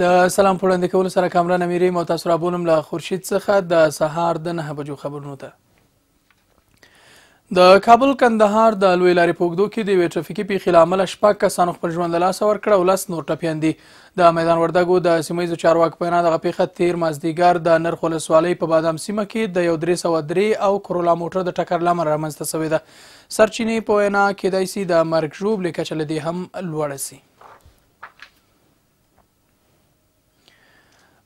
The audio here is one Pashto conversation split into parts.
د سلام په وړاندې کولو سره کامران امیری مو تاسو را بولم له خورشید څخه د سهار د نه بجو خبرونو ته د کابل کندهار د لوی لارې په اوږدو کې د یوې ټرافیکي پیښې له امله شپږ کسانو خپل ژوند له لاسه ورکړ او لس نور ټپیان دي د میدان وردګو د سیمه ییزو چارواکو په وینا دغه پیښه تېر مازدیګر د نرخ ولسوالۍ په بادام سیمه کې د یو درې سوه درې او کرولا موټر د ټکر له امله رامنځته سوې ده سرچینې په وینا کیدای سي د مرګ ژوبلې کچه له دې هم لوړه سي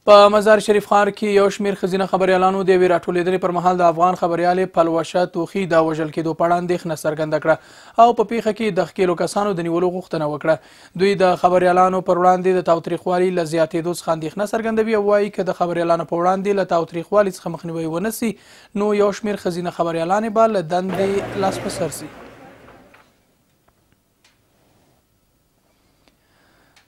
په مزار شریف ښار کې یو شمیر خزینه خبريالانو د وی راټولېدنې پر مهال د افغان خبريالې پلوشه توخي د وژل کېدو په وړاندې ښه څرګنده کړه او په پیښه کې د ښکېلو کسانو د نیولو غوښتنه وکړه دوی د خبريالانو پر وړاندې د تاوتریخوالي له زیاتېدو څخه اندېښنه څرګندوي او وایي که د خبريالانو په وړاندې له تاوتریخوالي څخه مخنیوی ونه سي نو یو شمیر خزینه خبريالانې به له دندې لاس په سر سي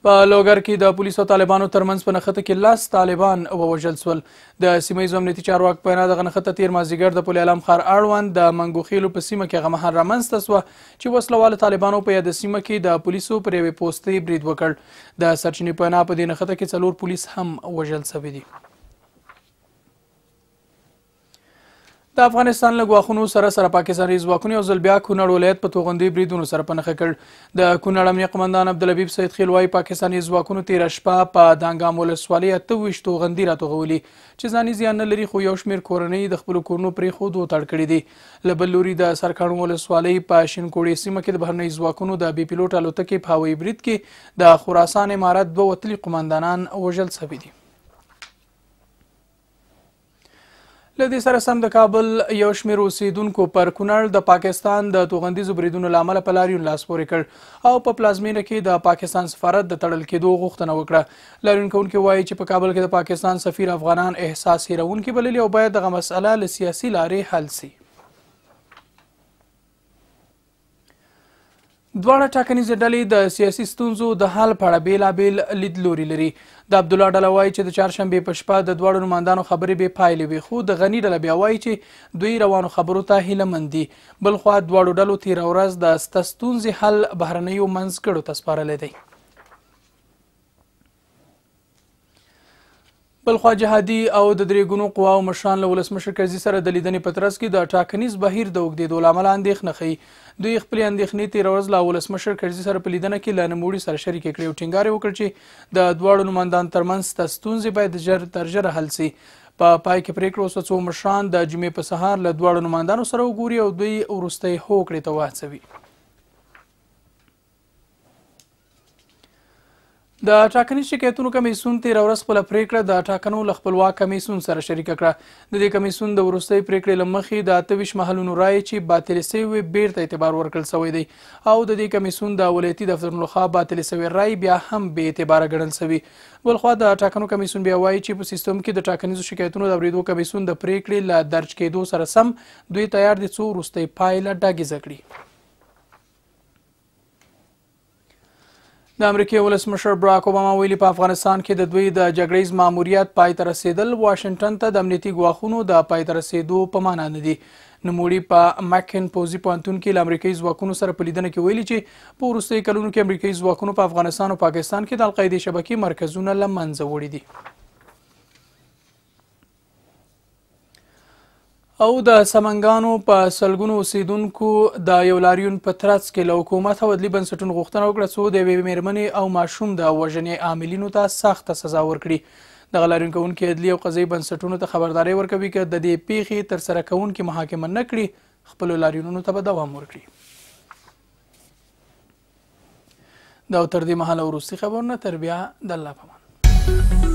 په لوګر کې د پولیسو او طالبانو ترمنځ په نخته کې لاس طالبان ووژل سول د سیمه ییز امنیتي چارواک په وینا دغه نخته تیر مازدیګر د پل علم ښار اړوند د منګوخیلو په سیمه کې هغه مهال رامنځته سوه چې وسلوالو طالبانو په یاده سیمه کې د پولیسو پر یوې پوستې برید وکړ د سرچینې په وینا په دې نښته کې څلور پولیس هم وژل سوي دي د افغانستان له غواخونو سره سره پاکستاني ځواکونه یو ځل بیا کونړ ولایت په توغندي بریدونو سره په نښه کړ د کونړ امنیه قمندان عبدالحبیب سید خیل وایي پاکستاني ځواکونو تیره شپه په دانګام ولسوالۍ اته ویشت توغندي راتوغولي چې ځاني زیان نه لري خو یو شمېر کورنۍ د خپلو کورونو پرېښودو تړ کړي دي له بل لوري د سرکاڼو ولسوالۍ په شینکوړې سیمه کې د بهرنۍ ځواکونو د بې پیلوټ الوتکې په هوایي برید کې د خراسان امارت دوه وتلي قمندانان وژل سوي دي لدې سره سم د کابل یو شمیر اوسیدونکو پر کونړ د پاکستان د توغندیزو بریدونو لامل په لاریون لاس پورې کړ او په پلازمینه کې د پاکستان سفارت د تړل کېدو غوښتنه وکړه لاریون کوونکي وایي چې په کابل کې د پاکستان سفیر افغانان احساس هیرون کې بللی او باید دغه مسله له سیاسي لارې حل شي دواړه ټاکنیزې ډلې د سیاسي ستونزو د حل په اړه بیلابیل لیدلوري لري د عبدالله ډله وایي چې د چهارشنبې په شپه د دواړو نماندانو خبرې بې پایلې وي خو د غني ډله بیا وایي چې دوی روانو خبرو ته هیله مند دي بلخوا دواړو ډلو تیره ورځ د سته ستونزې حل بهرنیو منځګړو ته سپارلی دی بلخوا جهادي او د درېګونو قواو مشران له ولسمشر کرزي سره د لیدنې په ترڅ کې د ټاکنیز بهیر د اوږدېدو له امله اندېښنه ښیي دوی خپلې اندېښنې تېره ورځ له ولسمشر کرزي سره په لیدنه کې له نوموړي سره شریکې کړې او ټینګار یې وکړ چې د دواړو نوماندان ترمنځ د ستونزې باید ژر تر ژره حل سي په پا پای کې پریکړه وسوه څو مشران د جمعې په سهار له دواړو نوماندانو سره وګوري او دوی وروستۍ هوکړې ته وهڅوي د ټاکنې شکایتونو کمیسون تیر ورځ خپل پریکړه د ټاکنو لخپلوا کمیسون سره شریک کړه د دې کمیسون د ورستۍ پریکړې لمخې د 28 محلونو رائے چې باطل سوی بیرته اعتبار ورکړل سوی دی او د دې کمیسون د ولایتي دفتر لخوا باطل سوی رائے بیا هم بې اعتبار ګڼل سوی بلخوا د ټاکنو کمیسون بیا وایي چې په سیستم کې د ټاکنیزو شکایتونو د اوریدو کمیسون د پریکړې لا درج کېدو سره سم دوی تیار دي څو ورستۍ پایله ډاګیزه کړي د امریکای ولسمشر براک اوباما ویلي په افغانستان کې د دوی د جګړیز ماموریت پای ته رسیدل واشنگټن ته د امنیتي ګواښونو د پای ته رسیدو په معنا نه دي نوموړي په مکن پوزي پانتون کې امریکایي ځواکونو سره په لیدنه کې ویلي چې په وروستیو کلونو کې امریکایي ځواکونو په افغانستان او پاکستان کې د القاعده شبکې مرکزونه له منځه وړي دي او د سمنګانو په سلګونو اوسیدونکو د یو لاریون په ترڅ کې له حکومت او عدلي بنسټونو غوښتنه وکړه څو د یوې میرمنې او ماشوم د وژنې عاملینو ته سخته سزا ورکړي دغه لاریون کوونکي عدلي او قضایي بنسټونو ته خبرداري ورکوي که د دې پیښې ترسره کوونکي محاکمه نه کړي خپلو لاریونونو ته به دوام ورکړي دا تر دې مهاله وروستي خبرونه تر بیا د الله پامان